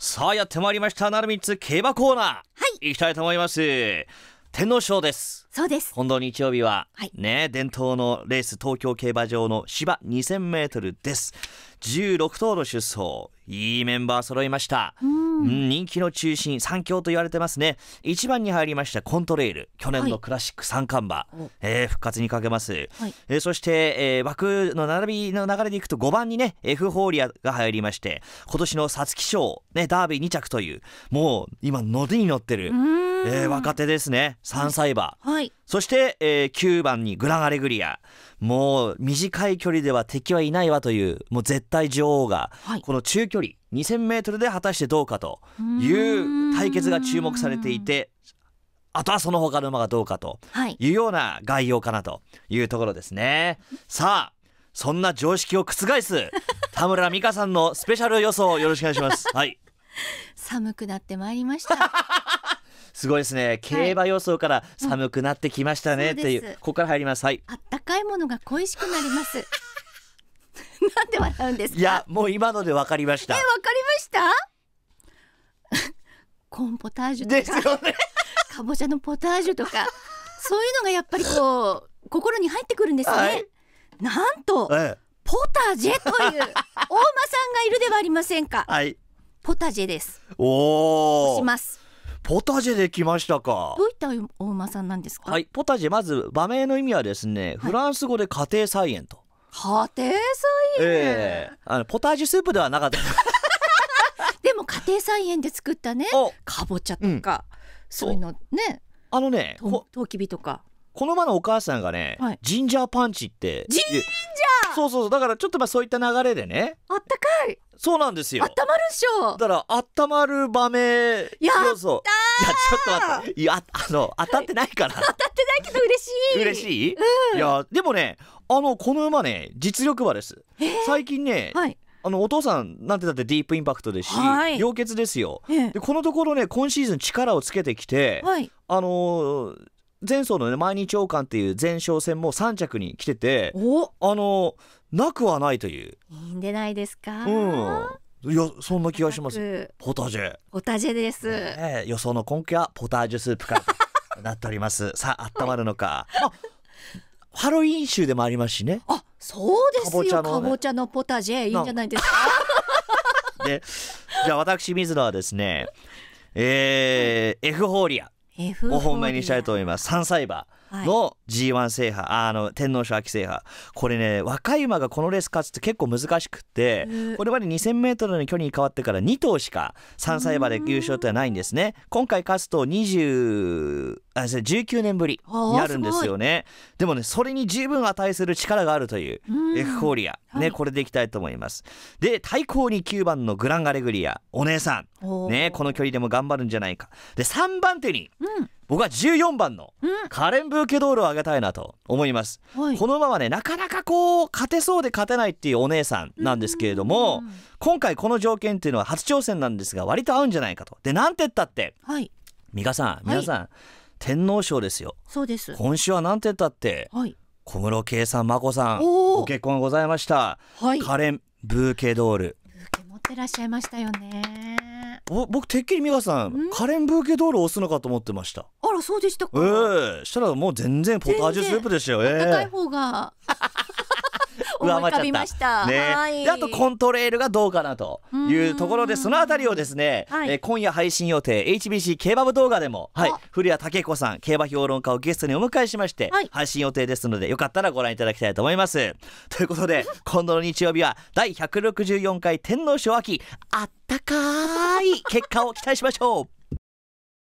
さあやってまいりましたなるみつ競馬コーナーはい行きたいと思います天皇賞ですそうです本堂日曜日は、はい、ね伝統のレース東京競馬場の芝2 0 0 0ルです16頭の出走いいメンバー揃いました、うん、人気の中心3強と言われてますね1番に入りましたコントレイル去年のクラシック三冠馬、はい、えー、復活にかけます、はい、えー、そして、えー、枠の並びの流れでいくと5番にね F ホーリアが入りまして今年の皐月賞、ね、ダービー2着というもう今のでに乗ってる、えー、若手ですね3歳馬、はい、そして、えー、9番にグランアレグリアもう短い距離では敵はいないわというもう絶対女王が、この中距離2000メートルで果たしてどうかという対決が注目されていてあとはその他の馬がどうかというような概要かなというところですね。さあそんな常識を覆す 田村美香さんのスペシャル予想よろしくお願いします。はい。寒くなってまいりました。すごいですね競馬予想から寒くなってきましたねっていう,、ここから入りますはいあったかいものが恋しくなります なんで笑うんですいやもう今のでわかりましたえわかりました コーンポタージュですよね かぼちゃのポタージュとかそういうのがやっぱりこう心に入ってくるんですね、はい、なんと、ええ、ポタージェという大間さんがいるではありませんか、はい、ポタジェですおおしますポタジェで来ましたかどういったお馬さんなんですかはいポタジェまず馬名の意味はですね、はい、フランス語で家庭菜園と家庭菜園、えー、あのポタジェスープではなかった でも家庭菜園で作ったねかぼちゃとか、うん、そういうのねあのねとうきびとかこの前のお母さんがね、はいジンジャーパンチってジンジャーそうそうそうだからちょっとまあそういった流れでねあったかいそうなんですよあったまるっしょだからあったまる場面やったーそうそういやちょっと待っていやあの当たってないから 当たってないけど嬉しい嬉いしい、いやでもねあのこの馬ね実力馬です、最近ね、はいあのお父さんなんてだってディープインパクトですし、溶血ですよええでこのところね今シーズン力をつけてきて、はいあのー前走のね毎日王冠っていう前哨戦も3着に来ててあのなくはないといういいんでないですか、うん、いやそんな気がしますポタジェポタジェです、ね、予想の根拠はポタージュスープから なっておりますさああったまるのか、はい、ハロウィン州でもありますしねあそうですよかぼちゃの、ポタジェいいんじゃないですかでじゃあ私水野はですねえー、エフフォーリアお本命にしたいと思います。サンサイバー。の G1 制覇、あの天皇賞秋制覇これね若い馬がこのレース勝つって結構難しくてこれまで 2000m の距離に変わってから2頭しか3歳馬で優勝ってはないんですね今回勝つと20あ19年ぶりになるんですよねでもねそれに十分値する力があるというエフフォーリア、ね、はい、これでいきたいと思いますで対抗に9番のグランアレグリアお姉さんねこの距離でも頑張るんじゃないかで3番手に、うん僕は14番のカレンブーケドールをあげたいなと思います、はい、このままねなかなかこう勝てそうで勝てないっていうお姉さんなんですけれども、今回この条件っていうのは初挑戦なんですが割と合うんじゃないかとでなんて言ったって、はい、美香さん皆さん、はい、天皇賞ですよそうです今週はなんて言ったって、はい、小室圭さん眞子さんご結婚ございました、はい、カレンブーケドールブーケ持ってらっしゃいましたよねお僕てっきり美香さんカレンブーケドール押すのかと思ってましたらそうでしたかええー、したらもう全然ポタージュスープですよえー、い方が 上回っちゃった。ね、はい、であとコントレールがどうかなというところでそのあたりをですね、はい、えー、今夜配信予定 HBC 競馬部動画でも、はい、古谷武彦さん競馬評論家をゲストにお迎えしまして、配信予定ですのでよかったらご覧いただきたいと思います。ということで今度の日曜日は第164回天皇賞秋あったかい結果を期待しましょう